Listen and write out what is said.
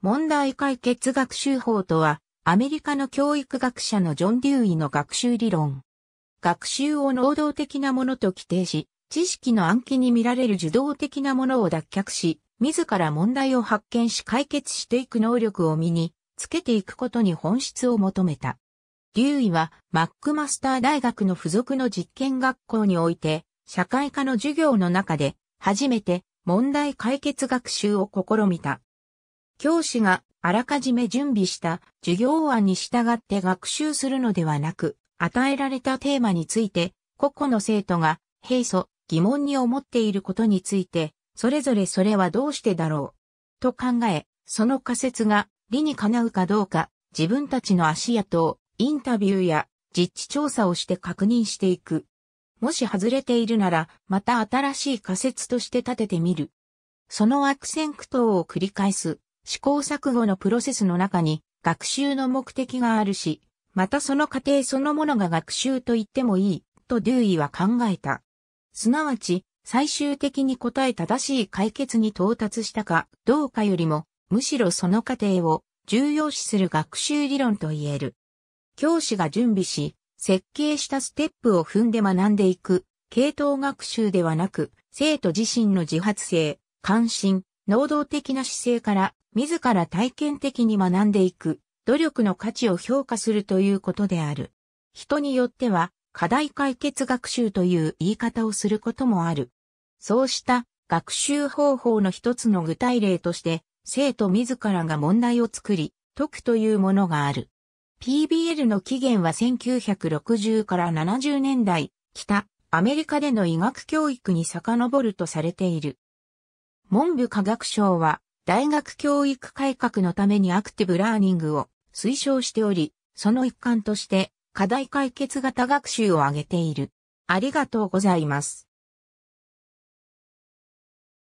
問題解決学習法とは、アメリカの教育学者のジョン・デューイの学習理論。学習を能動的なものと規定し、知識の暗記に見られる受動的なものを脱却し、自ら問題を発見し解決していく能力を身につけていくことに本質を求めた。デューイはマックマスター大学の付属の実験学校において、社会科の授業の中で初めて問題解決学習を試みた。教師があらかじめ準備した授業案に従って学習するのではなく、与えられたテーマについて、個々の生徒が平素、疑問に思っていることについて、それぞれそれはどうしてだろう、と考え、その仮説が理にかなうかどうか、自分たちの足跡をインタビューや実地調査をして確認していく。もし外れているなら、また新しい仮説として立ててみる。その悪戦苦闘を繰り返す。試行錯誤のプロセスの中に学習の目的があるし、またその過程そのものが学習と言ってもいい、とデューイは考えた。すなわち、最終的に答え正しい解決に到達したかどうかよりも、むしろその過程を重要視する学習理論と言える。教師が準備し、設計したステップを踏んで学んでいく、系統学習ではなく、生徒自身の自発性、関心、能動的な姿勢から自ら体験的に学んでいく努力の価値を評価するということである。人によっては課題解決学習という言い方をすることもある。そうした学習方法の一つの具体例として生徒自らが問題を作り解くというものがある。PBL の起源は1960から70年代、北アメリカでの医学教育に遡るとされている。文部科学省は大学教育改革のためにアクティブラーニングを推奨しており、その一環として課題解決型学習を挙げている。ありがとうございます。